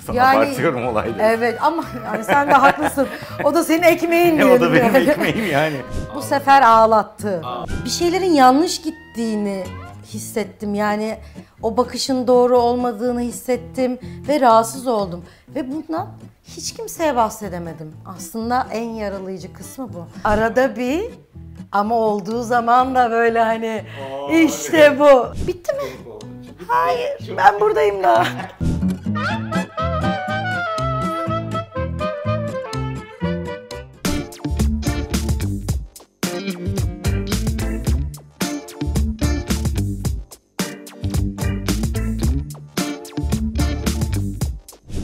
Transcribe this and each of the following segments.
Sana yani, abartıyorum olayları. Evet ama yani sen de haklısın. O da senin ekmeğin diyelim. o da benim ekmeğim yani. Bu sefer ağlattı. Aa. Bir şeylerin yanlış gittiğini hissettim. Yani o bakışın doğru olmadığını hissettim ve rahatsız oldum. Ve bundan hiç kimseye bahsedemedim. Aslında en yaralayıcı kısmı bu. Arada bir ama olduğu zaman da böyle hani Aa, işte bu. Bitti mi? Hayır, ben buradayım daha.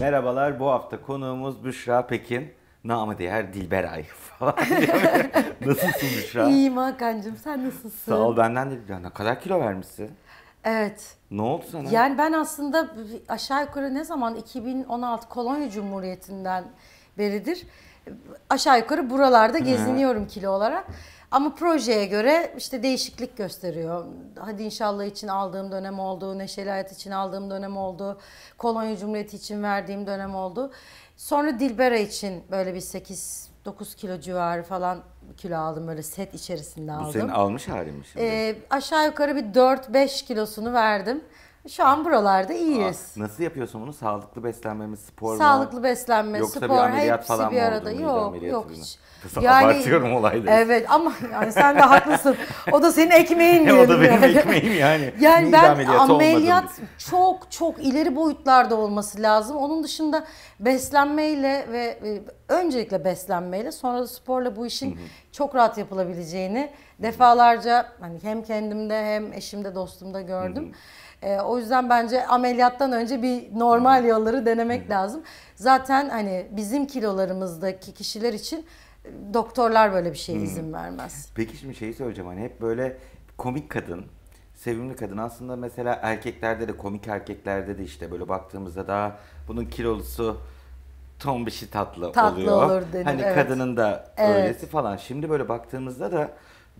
Merhabalar, bu hafta konuğumuz Büşra Pekin. Namı diğer Dilber Ay falan. nasılsın Büşra? İyiyim Hakan'cığım, sen nasılsın? Sağ ol, benden de ya ne kadar kilo vermişsin? Evet. Ne oldu sana? Yani ben aslında aşağı yukarı ne zaman 2016 Kolonya Cumhuriyeti'nden beridir aşağı yukarı buralarda geziniyorum kilo olarak. Ama projeye göre işte değişiklik gösteriyor. Hadi inşallah için aldığım dönem oldu, Neşeli Hayat için aldığım dönem oldu, Kolonya Cumhuriyeti için verdiğim dönem oldu. Sonra Dilbera için böyle bir 8 9 kilo civarı falan kilo aldım böyle set içerisinde aldım. Bu senin almış halin mi şimdi? Ee, aşağı yukarı bir 4-5 kilosunu verdim. Şu an buralarda iyiyiz. Aa, nasıl yapıyorsun bunu? Sağlıklı beslenmemiz, spor Sağlıklı mu? beslenme, Yoksa spor, bir ameliyat falan bir arada. Mı oldu, yok, yok hiç. Yani, Abartıyorum olayları. Evet ama yani sen de haklısın. O da senin ekmeğin diyelim. o da benim ekmeğim yani. Yani ben ameliyat, ameliyat çok çok ileri boyutlarda olması lazım. Onun dışında beslenmeyle ve e, öncelikle beslenmeyle sonra da sporla bu işin çok rahat yapılabileceğini defalarca hani hem kendimde hem eşimde dostumda gördüm. E, o yüzden bence ameliyattan önce bir normal yolları denemek lazım. Zaten hani bizim kilolarımızdaki kişiler için e, doktorlar böyle bir şeye izin vermez. Peki şimdi şeyi söyleyeceğim hani hep böyle komik kadın, sevimli kadın aslında mesela erkeklerde de komik erkeklerde de işte böyle baktığımızda daha bunun kilolusu tombişi şey tatlı, tatlı oluyor. Olur denir, hani evet. kadının da evet. öylesi falan. Şimdi böyle baktığımızda da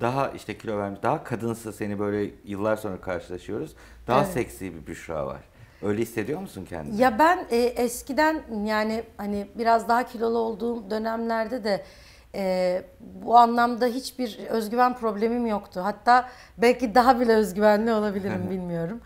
daha işte kilo vermiş, daha kadınsı seni böyle yıllar sonra karşılaşıyoruz. Daha evet. seksi bir Büşra var. Öyle hissediyor musun kendini? Ya ben e, eskiden yani hani biraz daha kilolu olduğum dönemlerde de e, bu anlamda hiçbir özgüven problemim yoktu. Hatta belki daha bile özgüvenli olabilirim bilmiyorum.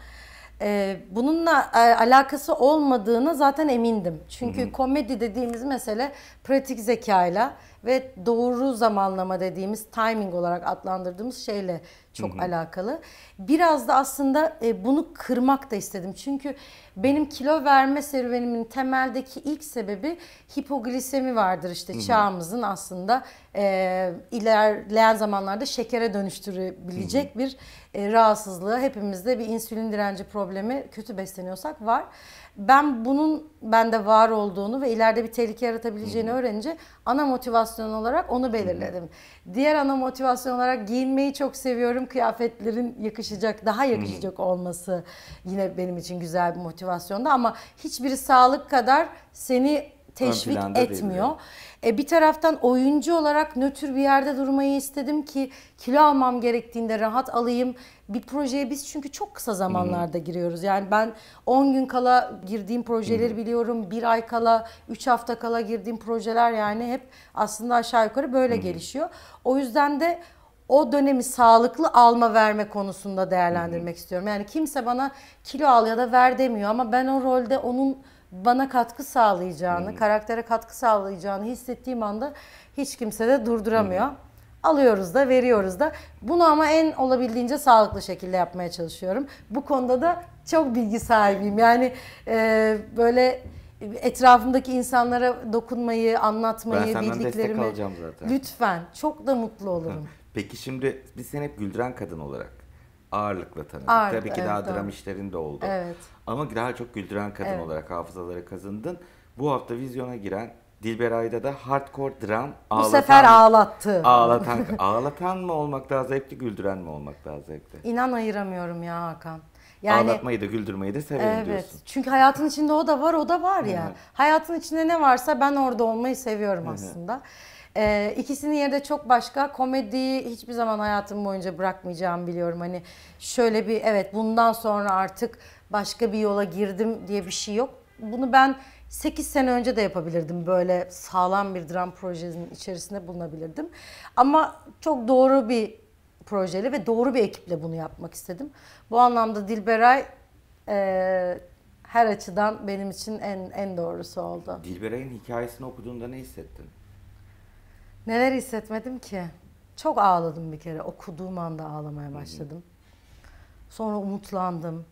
E, bununla e, alakası olmadığına zaten emindim. Çünkü Hı-hı. komedi dediğimiz mesele pratik zekayla ile ve doğru zamanlama dediğimiz timing olarak adlandırdığımız şeyle çok hı hı. alakalı. Biraz da aslında e, bunu kırmak da istedim. Çünkü benim kilo verme serüvenimin temeldeki ilk sebebi hipoglisemi vardır işte hı hı. çağımızın aslında e, ilerleyen zamanlarda şekere dönüştürebilecek hı hı. bir e, rahatsızlığı. Hepimizde bir insülin direnci problemi kötü besleniyorsak var. Ben bunun bende var olduğunu ve ileride bir tehlike yaratabileceğini hı hı. öğrenince ana motivasyon olarak onu belirledim. Hı hı. Diğer ana motivasyon olarak giyinmeyi çok seviyorum umarım kıyafetlerin yakışacak, daha yakışacak hmm. olması yine benim için güzel bir motivasyonda ama hiçbir sağlık kadar seni teşvik etmiyor. E, bir taraftan oyuncu olarak nötr bir yerde durmayı istedim ki kilo almam gerektiğinde rahat alayım. Bir projeye biz çünkü çok kısa zamanlarda hmm. giriyoruz. Yani ben 10 gün kala girdiğim projeleri hmm. biliyorum. Bir ay kala, 3 hafta kala girdiğim projeler yani hep aslında aşağı yukarı böyle hmm. gelişiyor. O yüzden de o dönemi sağlıklı alma verme konusunda değerlendirmek Hı-hı. istiyorum. Yani kimse bana kilo al ya da ver demiyor ama ben o rolde onun bana katkı sağlayacağını, Hı-hı. karaktere katkı sağlayacağını hissettiğim anda hiç kimse de durduramıyor. Hı-hı. Alıyoruz da veriyoruz da. Bunu ama en olabildiğince sağlıklı şekilde yapmaya çalışıyorum. Bu konuda da çok bilgi sahibiyim. Yani e, böyle etrafımdaki insanlara dokunmayı, anlatmayı, ben bildiklerimi. Ben destek alacağım zaten. Lütfen. Çok da mutlu olurum. Peki şimdi biz seni hep güldüren kadın olarak ağırlıkla tanıdık. Ağırlık, Tabii ki evet, daha dram işlerin de oldu. Evet. Ama daha çok güldüren kadın evet. olarak hafızalara kazındın. Bu hafta vizyona giren Dilber Ayda da hardcore dram ağlatan. Bu sefer ağlattı. Ağlatan, ağlatan mı olmak daha zevkli, güldüren mi olmak daha zevkli? İnan ayıramıyorum ya Hakan. Yani, Ağlatmayı da güldürmeyi de severim evet, diyorsun. Çünkü hayatın içinde o da var, o da var ya. Hı-hı. Hayatın içinde ne varsa ben orada olmayı seviyorum Hı-hı. aslında. E, ikisinin yeri de çok başka. Komediyi hiçbir zaman hayatım boyunca bırakmayacağımı biliyorum. Hani şöyle bir evet bundan sonra artık başka bir yola girdim diye bir şey yok. Bunu ben 8 sene önce de yapabilirdim. Böyle sağlam bir dram projesinin içerisinde bulunabilirdim. Ama çok doğru bir projeli ve doğru bir ekiple bunu yapmak istedim. Bu anlamda Dilberay e, her açıdan benim için en en doğrusu oldu. Dilberay'ın hikayesini okuduğunda ne hissettin? Neler hissetmedim ki? Çok ağladım bir kere. Okuduğum anda ağlamaya başladım. Sonra umutlandım.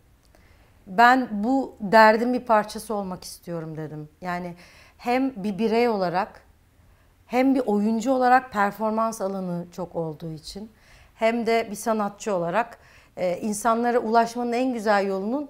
Ben bu derdin bir parçası olmak istiyorum dedim. Yani hem bir birey olarak hem bir oyuncu olarak performans alanı çok olduğu için hem de bir sanatçı olarak e, insanlara ulaşmanın en güzel yolunun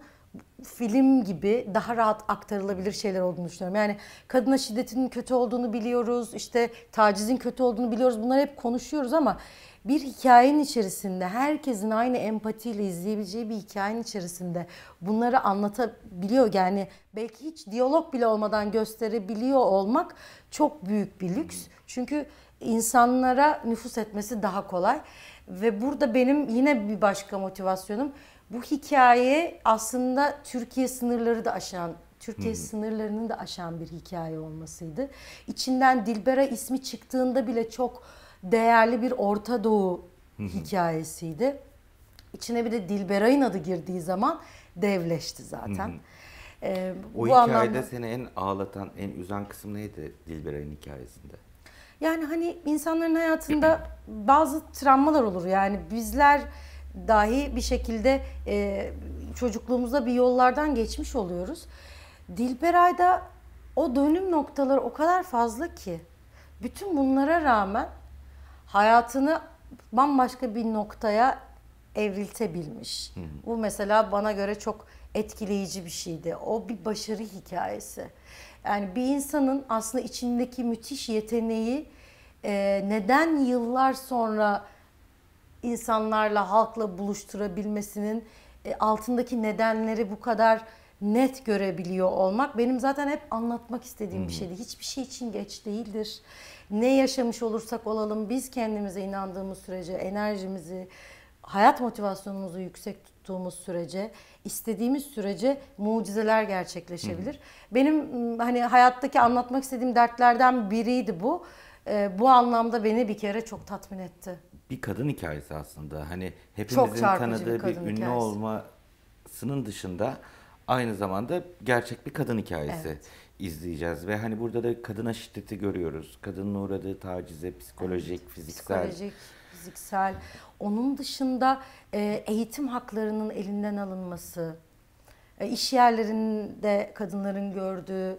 film gibi daha rahat aktarılabilir şeyler olduğunu düşünüyorum. Yani kadına şiddetinin kötü olduğunu biliyoruz, işte tacizin kötü olduğunu biliyoruz. Bunları hep konuşuyoruz ama bir hikayenin içerisinde herkesin aynı empatiyle izleyebileceği bir hikayenin içerisinde bunları anlatabiliyor. Yani belki hiç diyalog bile olmadan gösterebiliyor olmak çok büyük bir lüks. Çünkü insanlara nüfus etmesi daha kolay. Ve burada benim yine bir başka motivasyonum bu hikaye aslında Türkiye sınırları da aşan Türkiye hmm. sınırlarını da aşan bir hikaye olmasıydı. İçinden Dilbera ismi çıktığında bile çok değerli bir Orta Doğu hmm. hikayesiydi. İçine bir de Dilberay'ın adı girdiği zaman devleşti zaten. Hmm. Ee, o bu hikayede anlamda... seni en ağlatan, en üzen kısım neydi Dilberay'ın hikayesinde? Yani hani insanların hayatında bazı travmalar olur. Yani bizler dahi bir şekilde e, çocukluğumuzda bir yollardan geçmiş oluyoruz. Dilberay'da o dönüm noktaları o kadar fazla ki bütün bunlara rağmen hayatını bambaşka bir noktaya evriltebilmiş. Hı hı. Bu mesela bana göre çok etkileyici bir şeydi. O bir başarı hikayesi. Yani bir insanın aslında içindeki müthiş yeteneği e, neden yıllar sonra insanlarla, halkla buluşturabilmesinin e, altındaki nedenleri bu kadar net görebiliyor olmak benim zaten hep anlatmak istediğim bir şeydi. Hiçbir şey için geç değildir. Ne yaşamış olursak olalım biz kendimize inandığımız sürece enerjimizi, hayat motivasyonumuzu yüksek tuttuğumuz sürece, istediğimiz sürece mucizeler gerçekleşebilir. Benim hani hayattaki anlatmak istediğim dertlerden biriydi bu. E, bu anlamda beni bir kere çok tatmin etti bir kadın hikayesi aslında. Hani hepimizin tanıdığı bir, bir ünlü hikayesi. olmasının dışında aynı zamanda gerçek bir kadın hikayesi evet. izleyeceğiz ve hani burada da kadına şiddeti görüyoruz. Kadının uğradığı tacize, psikolojik, evet. fiziksel. Psikolojik, fiziksel. Onun dışında e, eğitim haklarının elinden alınması, e, iş yerlerinde kadınların gördüğü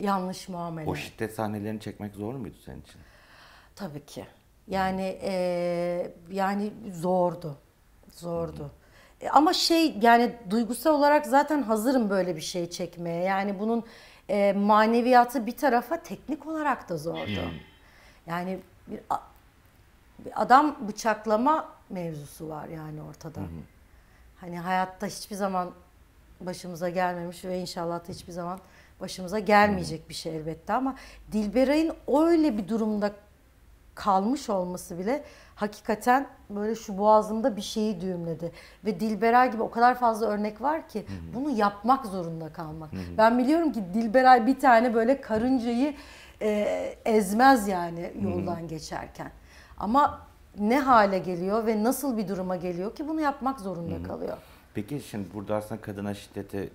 yanlış muamele. O şiddet sahnelerini çekmek zor muydu senin için? Tabii ki. Yani e, yani zordu. Zordu. E, ama şey yani duygusal olarak zaten hazırım böyle bir şey çekmeye. Yani bunun e, maneviyatı bir tarafa teknik olarak da zordu. Yani bir, a, bir adam bıçaklama mevzusu var yani ortada. Hı hı. Hani hayatta hiçbir zaman başımıza gelmemiş ve inşallah da hiçbir zaman başımıza gelmeyecek bir şey elbette ama Dilberay'ın öyle bir durumda kalmış olması bile hakikaten böyle şu boğazımda bir şeyi düğümledi. Ve Dilberay gibi o kadar fazla örnek var ki Hı-hı. bunu yapmak zorunda kalmak. Hı-hı. Ben biliyorum ki Dilberay bir tane böyle karıncayı e, ezmez yani yoldan Hı-hı. geçerken. Ama ne hale geliyor ve nasıl bir duruma geliyor ki bunu yapmak zorunda Hı-hı. kalıyor. Peki şimdi burada aslında kadına şiddeti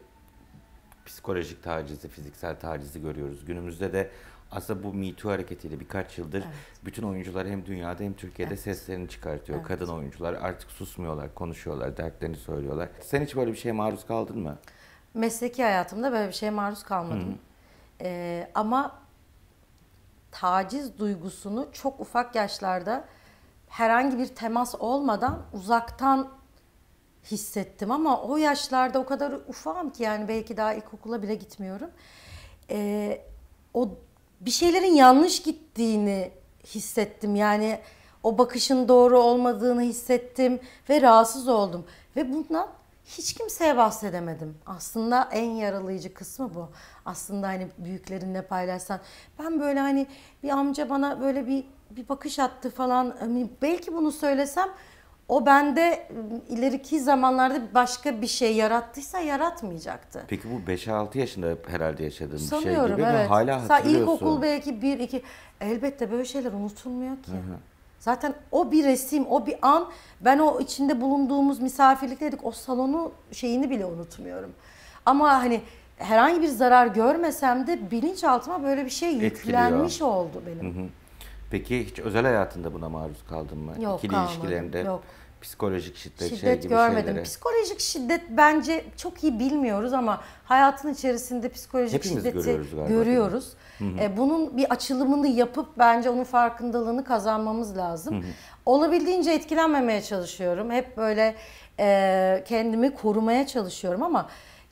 psikolojik tacizi, fiziksel tacizi görüyoruz. Günümüzde de aslında bu Me Too hareketiyle birkaç yıldır evet. bütün oyuncular hem dünyada hem Türkiye'de evet. seslerini çıkartıyor. Evet. Kadın oyuncular artık susmuyorlar, konuşuyorlar, dertlerini söylüyorlar. Sen hiç böyle bir şeye maruz kaldın mı? Mesleki hayatımda böyle bir şeye maruz kalmadım. Ee, ama taciz duygusunu çok ufak yaşlarda herhangi bir temas olmadan uzaktan hissettim ama o yaşlarda o kadar ufağım ki yani belki daha ilkokula bile gitmiyorum. Ee, o bir şeylerin yanlış gittiğini hissettim. Yani o bakışın doğru olmadığını hissettim ve rahatsız oldum. Ve bundan hiç kimseye bahsedemedim. Aslında en yaralayıcı kısmı bu. Aslında hani büyüklerinle paylaşsan. Ben böyle hani bir amca bana böyle bir bir bakış attı falan. Hani belki bunu söylesem o bende ıı, ileriki zamanlarda başka bir şey yarattıysa yaratmayacaktı. Peki bu 5-6 yaşında herhalde yaşadığın Sanıyorum, bir şey gibi evet. mi? Hala hatırlıyorsun. İlkokul belki 1-2 elbette böyle şeyler unutulmuyor ki. Hı hı. Zaten o bir resim, o bir an ben o içinde bulunduğumuz misafirlikteydik o salonu şeyini bile unutmuyorum. Ama hani herhangi bir zarar görmesem de bilinçaltıma böyle bir şey Etkiliyor. yüklenmiş oldu benim. Hı hı. Peki hiç özel hayatında buna maruz kaldın mı? Yok İkili kalmadım. ilişkilerinde yok. psikolojik şiddet, şey şiddet şey gibi görmedim. Psikolojik şiddet bence çok iyi bilmiyoruz ama hayatın içerisinde psikolojik Hepimiz şiddeti görüyoruz. Galiba, görüyoruz. E, bunun bir açılımını yapıp bence onun farkındalığını kazanmamız lazım. Hı hı. Olabildiğince etkilenmemeye çalışıyorum. Hep böyle e, kendimi korumaya çalışıyorum ama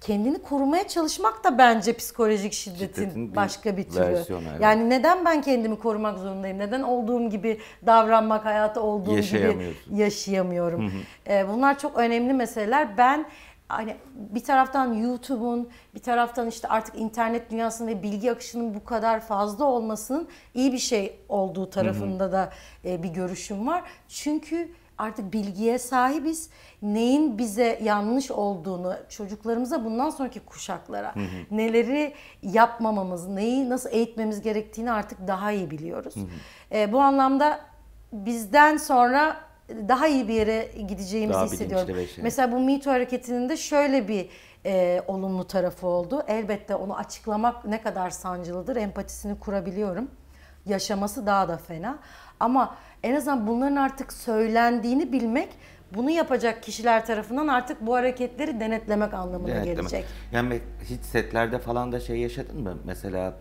kendini korumaya çalışmak da bence psikolojik şiddetin, şiddetin başka bir türü. Versiyonu, evet. Yani neden ben kendimi korumak zorundayım? Neden olduğum gibi davranmak, hayatı olduğum gibi yaşayamıyorum? Ee, bunlar çok önemli meseleler. Ben hani bir taraftan YouTube'un, bir taraftan işte artık internet dünyasında bilgi akışının bu kadar fazla olmasının iyi bir şey olduğu tarafında hı hı. da e, bir görüşüm var. Çünkü artık bilgiye sahibiz. Neyin bize yanlış olduğunu çocuklarımıza bundan sonraki kuşaklara hı hı. neleri yapmamamız, neyi nasıl eğitmemiz gerektiğini artık daha iyi biliyoruz. Hı hı. E, bu anlamda bizden sonra daha iyi bir yere gideceğimizi daha hissediyorum. Mesela bu mito hareketinin de şöyle bir e, olumlu tarafı oldu. Elbette onu açıklamak ne kadar sancılıdır empatisini kurabiliyorum. Yaşaması daha da fena. Ama en azından bunların artık söylendiğini bilmek bunu yapacak kişiler tarafından artık bu hareketleri denetlemek anlamına Denetleme. gelecek. Yani hiç setlerde falan da şey yaşadın mı? Mesela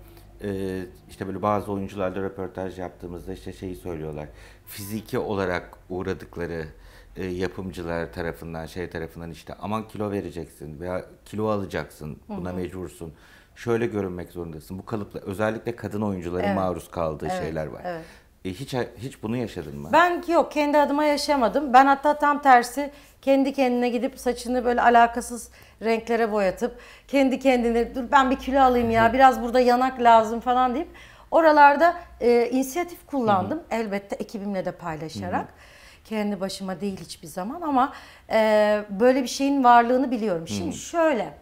e, işte böyle bazı oyuncularla röportaj yaptığımızda işte şeyi söylüyorlar. Fiziki olarak uğradıkları e, yapımcılar tarafından şey tarafından işte aman kilo vereceksin veya kilo alacaksın buna Hı-hı. mecbursun şöyle görünmek zorundasın. Bu kalıpla özellikle kadın oyuncuların evet. maruz kaldığı evet. şeyler var. Evet. E hiç hiç bunu yaşadın mı? Ben yok kendi adıma yaşamadım. Ben hatta tam tersi kendi kendine gidip saçını böyle alakasız renklere boyatıp kendi kendine dur ben bir kilo alayım ya biraz burada yanak lazım falan deyip oralarda e, inisiyatif kullandım. Hı hı. Elbette ekibimle de paylaşarak. Hı hı. Kendi başıma değil hiçbir zaman ama e, böyle bir şeyin varlığını biliyorum. Şimdi hı hı. şöyle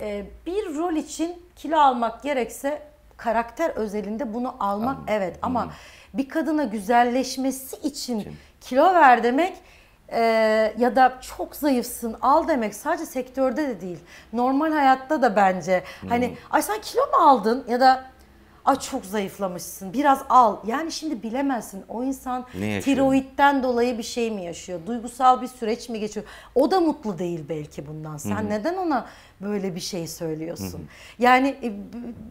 e, bir rol için kilo almak gerekse karakter özelinde bunu almak Anladım. evet ama Hı-hı. bir kadına güzelleşmesi için Kim? kilo ver demek e, ya da çok zayıfsın al demek sadece sektörde de değil normal hayatta da bence Hı-hı. hani ay sen kilo mu aldın ya da ay çok zayıflamışsın biraz al. Yani şimdi bilemezsin o insan tiroidten dolayı bir şey mi yaşıyor? Duygusal bir süreç mi geçiyor? O da mutlu değil belki bundan. Sen Hı-hı. neden ona böyle bir şey söylüyorsun. Hı hı. Yani e,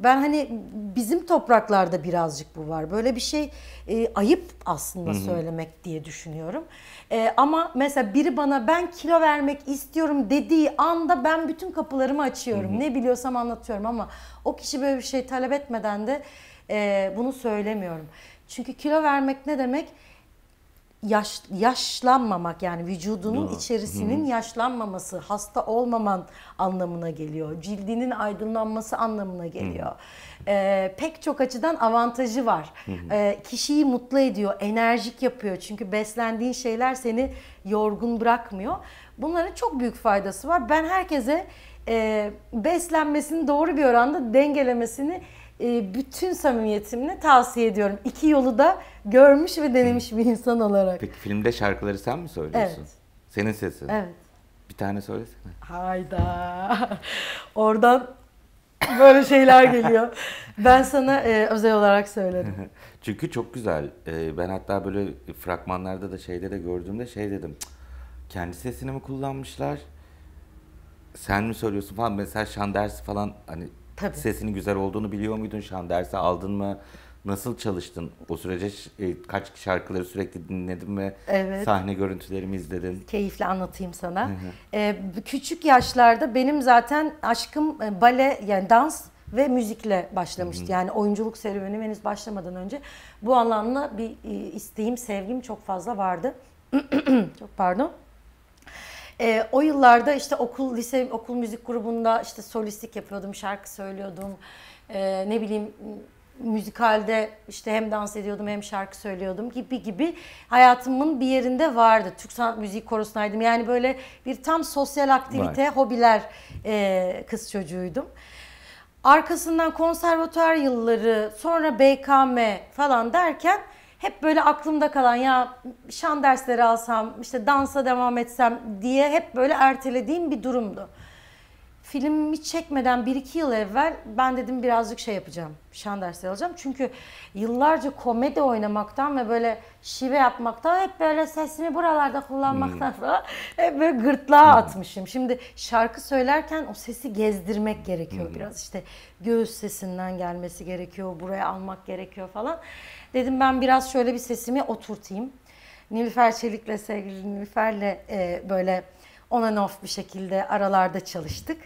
ben hani bizim topraklarda birazcık bu var. Böyle bir şey e, ayıp aslında hı hı. söylemek diye düşünüyorum. E, ama mesela biri bana ben kilo vermek istiyorum dediği anda ben bütün kapılarımı açıyorum. Hı hı. Ne biliyorsam anlatıyorum ama o kişi böyle bir şey talep etmeden de e, bunu söylemiyorum. Çünkü kilo vermek ne demek? yaş, yaşlanmamak yani vücudunun Doğru. içerisinin Hı. yaşlanmaması, hasta olmaman anlamına geliyor. Cildinin aydınlanması anlamına geliyor. Ee, pek çok açıdan avantajı var. Ee, kişiyi mutlu ediyor, enerjik yapıyor. Çünkü beslendiğin şeyler seni yorgun bırakmıyor. Bunların çok büyük faydası var. Ben herkese e, beslenmesini doğru bir oranda dengelemesini e, bütün samimiyetimle tavsiye ediyorum. İki yolu da görmüş ve denemiş bir insan olarak. Peki filmde şarkıları sen mi söylüyorsun? Evet. Senin sesin. Evet. Bir tane söylesene. Hayda. Oradan böyle şeyler geliyor. Ben sana e, özel olarak söyledim. Çünkü çok güzel. E, ben hatta böyle fragmanlarda da şeyde de gördüğümde şey dedim. kendi sesini mi kullanmışlar? Sen mi söylüyorsun falan. Mesela Şandersi falan hani Tabii. Sesinin güzel olduğunu biliyor muydun? Şu an dersi aldın mı? Nasıl çalıştın? O sürece e, kaç şarkıları sürekli dinledin mi? Evet. Sahne görüntülerimi izledin. Keyifle anlatayım sana. ee, küçük yaşlarda benim zaten aşkım e, bale yani dans ve müzikle başlamıştı. Yani oyunculuk serüvenim henüz başlamadan önce bu alanla bir isteğim, sevgim çok fazla vardı. çok pardon. E, o yıllarda işte okul lise okul müzik grubunda işte solistlik yapıyordum, şarkı söylüyordum. E, ne bileyim müzikalde işte hem dans ediyordum hem şarkı söylüyordum gibi gibi hayatımın bir yerinde vardı. Türk Sanat Müziği Korosu'ndaydım. Yani böyle bir tam sosyal aktivite, Var. hobiler e, kız çocuğuydum. Arkasından konservatuar yılları, sonra BKM falan derken hep böyle aklımda kalan ya şan dersleri alsam, işte dansa devam etsem diye hep böyle ertelediğim bir durumdu. Filmi çekmeden 1-2 yıl evvel ben dedim birazcık şey yapacağım. Şan dersi alacağım. Çünkü yıllarca komedi oynamaktan ve böyle şive yapmaktan hep böyle sesimi buralarda kullanmaktan hmm. falan hep böyle gırtlağa hmm. atmışım. Şimdi şarkı söylerken o sesi gezdirmek gerekiyor hmm. biraz. işte göğüs sesinden gelmesi gerekiyor. Buraya almak gerekiyor falan. Dedim ben biraz şöyle bir sesimi oturtayım. Nilüfer Çelik'le sevgili Nilüfer'le e, böyle on and off bir şekilde aralarda çalıştık.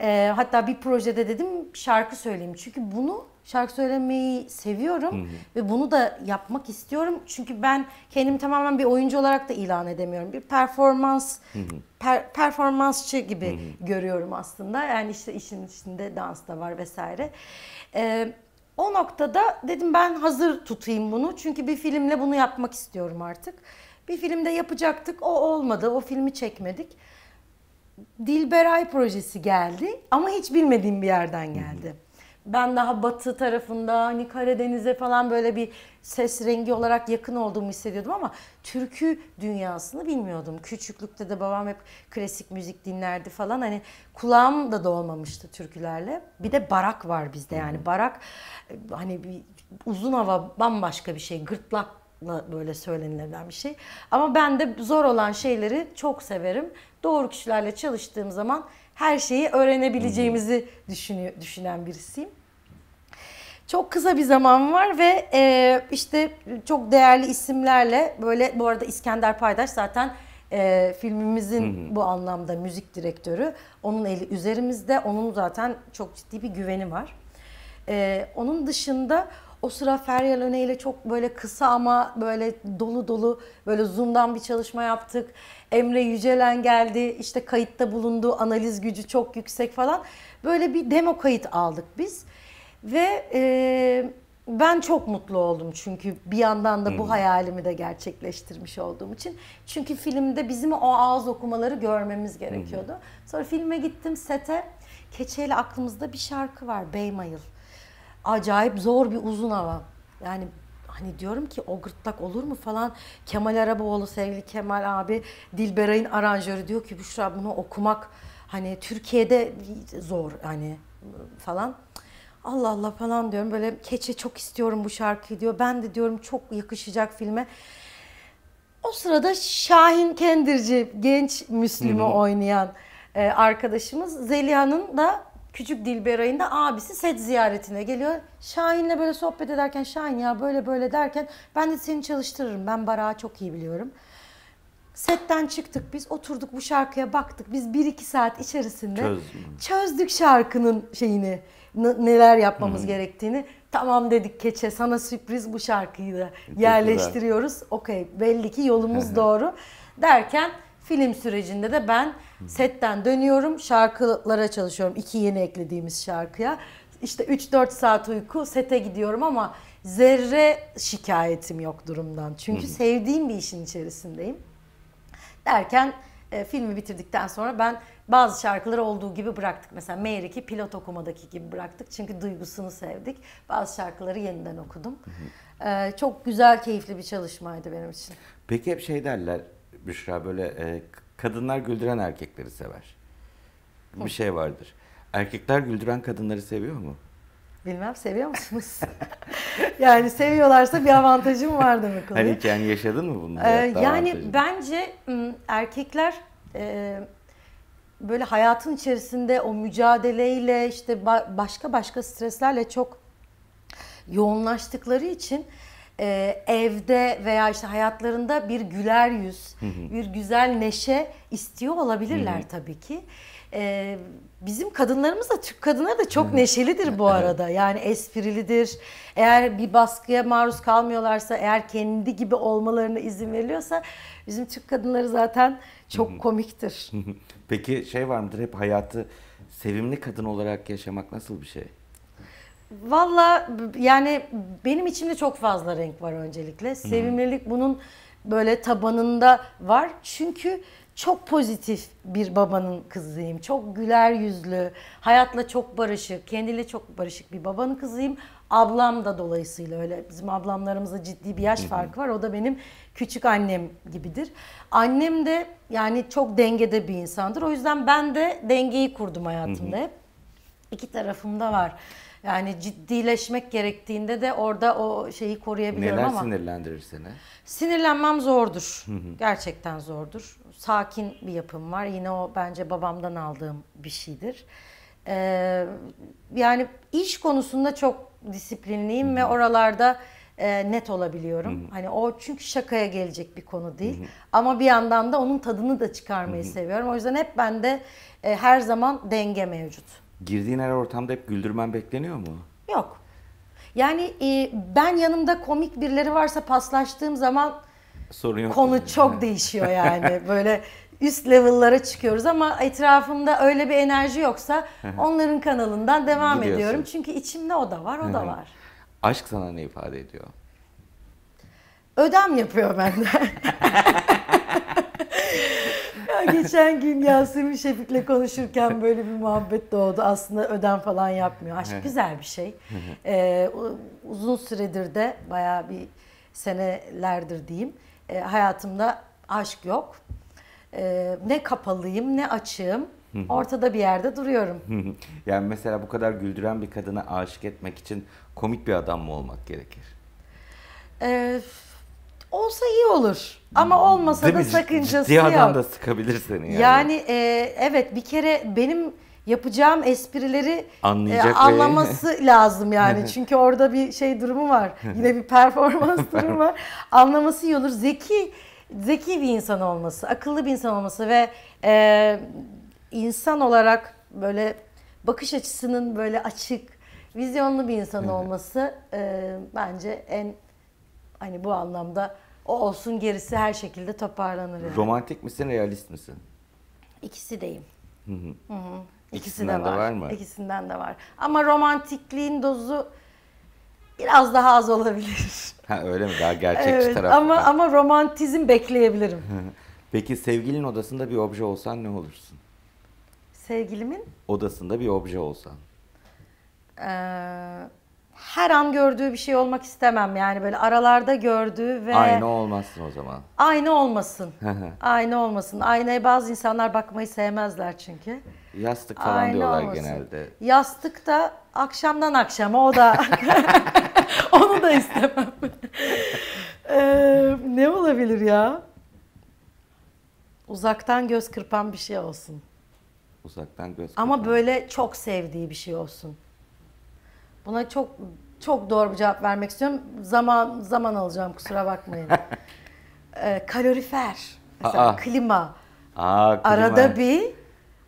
E, hatta bir projede dedim şarkı söyleyeyim. Çünkü bunu şarkı söylemeyi seviyorum hı hı. ve bunu da yapmak istiyorum. Çünkü ben kendimi tamamen bir oyuncu olarak da ilan edemiyorum. Bir performans hı hı. Per, performansçı gibi hı hı. görüyorum aslında. Yani işte işin içinde dans da var vesaire. Ee, o noktada dedim ben hazır tutayım bunu. Çünkü bir filmle bunu yapmak istiyorum artık. Bir filmde yapacaktık o olmadı. O filmi çekmedik. Dilberay projesi geldi ama hiç bilmediğim bir yerden geldi. Ben daha batı tarafında hani Karadeniz'e falan böyle bir ses rengi olarak yakın olduğumu hissediyordum ama türkü dünyasını bilmiyordum. Küçüklükte de babam hep klasik müzik dinlerdi falan hani kulağım da dolmamıştı türkülerle. Bir de barak var bizde yani barak e, hani bir uzun hava bambaşka bir şey gırtlak böyle söylenilen bir şey. Ama ben de zor olan şeyleri çok severim. Doğru kişilerle çalıştığım zaman her şeyi öğrenebileceğimizi düşünüyor, düşünen birisiyim. Çok kısa bir zaman var ve e, işte çok değerli isimlerle böyle bu arada İskender Paydaş zaten e, filmimizin hı hı. bu anlamda müzik direktörü. Onun eli üzerimizde. Onun zaten çok ciddi bir güveni var. E, onun dışında o sıra Feryal Öne ile çok böyle kısa ama böyle dolu dolu böyle Zoom'dan bir çalışma yaptık. Emre Yücelen geldi. işte kayıtta bulundu. Analiz gücü çok yüksek falan. Böyle bir demo kayıt aldık biz. Ve e, ben çok mutlu oldum çünkü bir yandan da bu hmm. hayalimi de gerçekleştirmiş olduğum için. Çünkü filmde bizim o ağız okumaları görmemiz gerekiyordu. Hmm. Sonra filme gittim sete. Keçeyle aklımızda bir şarkı var Beymayıl acayip zor bir uzun hava. Yani hani diyorum ki o gırtlak olur mu falan. Kemal Araboğlu sevgili Kemal abi Dilberay'ın aranjörü diyor ki Büşra bunu okumak hani Türkiye'de zor hani falan. Allah Allah falan diyorum böyle keçe çok istiyorum bu şarkıyı diyor. Ben de diyorum çok yakışacak filme. O sırada Şahin Kendirci genç Müslüm'ü oynayan e, arkadaşımız Zeliha'nın da küçük Dilberay'ın da abisi set ziyaretine geliyor. Şahin'le böyle sohbet ederken Şahin ya böyle böyle derken ben de seni çalıştırırım. Ben Barak'ı çok iyi biliyorum. Setten çıktık biz oturduk bu şarkıya baktık. Biz 1-2 saat içerisinde çözdük şarkının şeyini neler yapmamız hmm. gerektiğini. Tamam dedik keçe sana sürpriz bu şarkıyı da yerleştiriyoruz. Okey belli ki yolumuz doğru derken film sürecinde de ben Hmm. Setten dönüyorum, şarkılara çalışıyorum. iki yeni eklediğimiz şarkıya. İşte 3-4 saat uyku, sete gidiyorum ama zerre şikayetim yok durumdan. Çünkü hı hmm. sevdiğim bir işin içerisindeyim. Derken e, filmi bitirdikten sonra ben bazı şarkıları olduğu gibi bıraktık. Mesela Meyrik'i pilot okumadaki gibi bıraktık. Çünkü duygusunu sevdik. Bazı şarkıları yeniden okudum. E, çok güzel, keyifli bir çalışmaydı benim için. Peki hep şey derler Büşra böyle e, Kadınlar güldüren erkekleri sever. Bir şey vardır. Erkekler güldüren kadınları seviyor mu? Bilmem seviyor musunuz? yani seviyorlarsa bir avantajım var demek oluyor. Hani hiç yani yaşadın mı bunu? Ee, yani avantajını? bence erkekler e, böyle hayatın içerisinde o mücadeleyle işte başka başka streslerle çok yoğunlaştıkları için e, evde veya işte hayatlarında bir güler yüz, bir güzel neşe istiyor olabilirler tabii ki. E, bizim kadınlarımız da Türk kadınları da çok neşelidir bu arada. Yani esprilidir. Eğer bir baskıya maruz kalmıyorlarsa, eğer kendi gibi olmalarına izin veriliyorsa bizim Türk kadınları zaten çok komiktir. Peki şey var mıdır hep hayatı sevimli kadın olarak yaşamak nasıl bir şey? Valla yani benim içimde çok fazla renk var öncelikle. Sevimlilik bunun böyle tabanında var. Çünkü çok pozitif bir babanın kızıyım. Çok güler yüzlü, hayatla çok barışık, kendiyle çok barışık bir babanın kızıyım. Ablam da dolayısıyla öyle. Bizim ablamlarımızda ciddi bir yaş farkı var. O da benim küçük annem gibidir. Annem de yani çok dengede bir insandır. O yüzden ben de dengeyi kurdum hayatımda hep. İki tarafımda var. Yani ciddileşmek gerektiğinde de orada o şeyi koruyabiliyorum Neler ama. Neler sinirlendirir seni? Sinirlenmem zordur. Gerçekten zordur. Sakin bir yapım var. Yine o bence babamdan aldığım bir şeydir. Ee, yani iş konusunda çok disiplinliyim ve oralarda e, net olabiliyorum. Hani o çünkü şakaya gelecek bir konu değil. Ama bir yandan da onun tadını da çıkarmayı seviyorum. O yüzden hep bende e, her zaman denge mevcut. Girdiğin her ortamda hep güldürmen bekleniyor mu? Yok. Yani e, ben yanımda komik birileri varsa paslaştığım zaman Sorun yok konu yani. çok değişiyor yani. Böyle üst level'lara çıkıyoruz ama etrafımda öyle bir enerji yoksa onların kanalından devam Gidiyorsun. ediyorum. Çünkü içimde o da var, o da var. Aşk sana ne ifade ediyor? Ödem yapıyor bende. geçen gün Yasemin Şefik'le konuşurken böyle bir muhabbet doğdu. Aslında ödem falan yapmıyor. Aşk güzel bir şey. Ee, uzun süredir de bayağı bir senelerdir diyeyim. E, hayatımda aşk yok. E, ne kapalıyım ne açığım. Ortada bir yerde duruyorum. yani mesela bu kadar güldüren bir kadına aşık etmek için komik bir adam mı olmak gerekir? Eee Olsa iyi olur ama hmm. olmasa Değil da mi? sakıncası Ciddi yok. adam da sıkabilir seni yani. Yani e, evet bir kere benim yapacağım esprileri e, Anlayacak e, ve- anlaması lazım yani. Çünkü orada bir şey durumu var. Yine bir performans durumu var. Anlaması iyi olur. Zeki zeki bir insan olması, akıllı bir insan olması ve e, insan olarak böyle bakış açısının böyle açık, vizyonlu bir insan olması e, bence en Hani bu anlamda o olsun gerisi her şekilde toparlanır. Yani. Romantik misin, realist misin? İkisi deyim. Hı hı. Hı de var. de var mı? İkisinden de var. Ama romantikliğin dozu biraz daha az olabilir. Ha öyle mi? Daha gerçekçi evet, taraf. Ama var. ama romantizm bekleyebilirim. Peki sevgilin odasında bir obje olsan ne olursun? Sevgilimin? Odasında bir obje olsan. Ee, her an gördüğü bir şey olmak istemem. Yani böyle aralarda gördüğü ve... Aynı olmasın o zaman. Aynı olmasın. aynı olmasın. Aynaya bazı insanlar bakmayı sevmezler çünkü. Yastık falan aynı diyorlar olmasın. genelde. Yastık da akşamdan akşama o da... Onu da istemem. ee, ne olabilir ya? Uzaktan göz kırpan bir şey olsun. Uzaktan göz kırpan. Ama böyle çok sevdiği bir şey olsun. Buna çok çok doğru bir cevap vermek istiyorum. Zaman zaman alacağım kusura bakmayın. ee, kalorifer, mesela Aa. klima. Aa, klima. Arada bir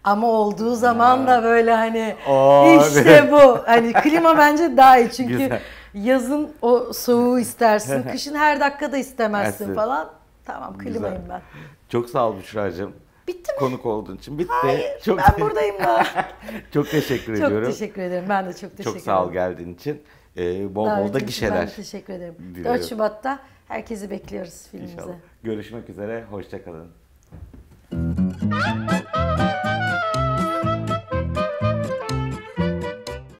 ama olduğu zaman Aa. da böyle hani Oo, işte bu. Hani klima bence daha iyi çünkü Güzel. yazın o soğuğu istersin, kışın her dakika da istemezsin falan. Tamam klimayım Güzel. ben. Çok sağ ol Büşra'cığım. Bitti mi? Konuk olduğun için bitti. Hayır, çok, ben buradayım da. çok teşekkür ediyorum. Çok teşekkür ederim. Ben de çok teşekkür ederim. Çok sağ ol geldiğin için. Ee, bol Davet bol da gişeler. Ben teşekkür ederim. Diliyorum. 4 Şubat'ta herkesi bekliyoruz filmimize. İnşallah. Görüşmek üzere. Hoşçakalın. kalın.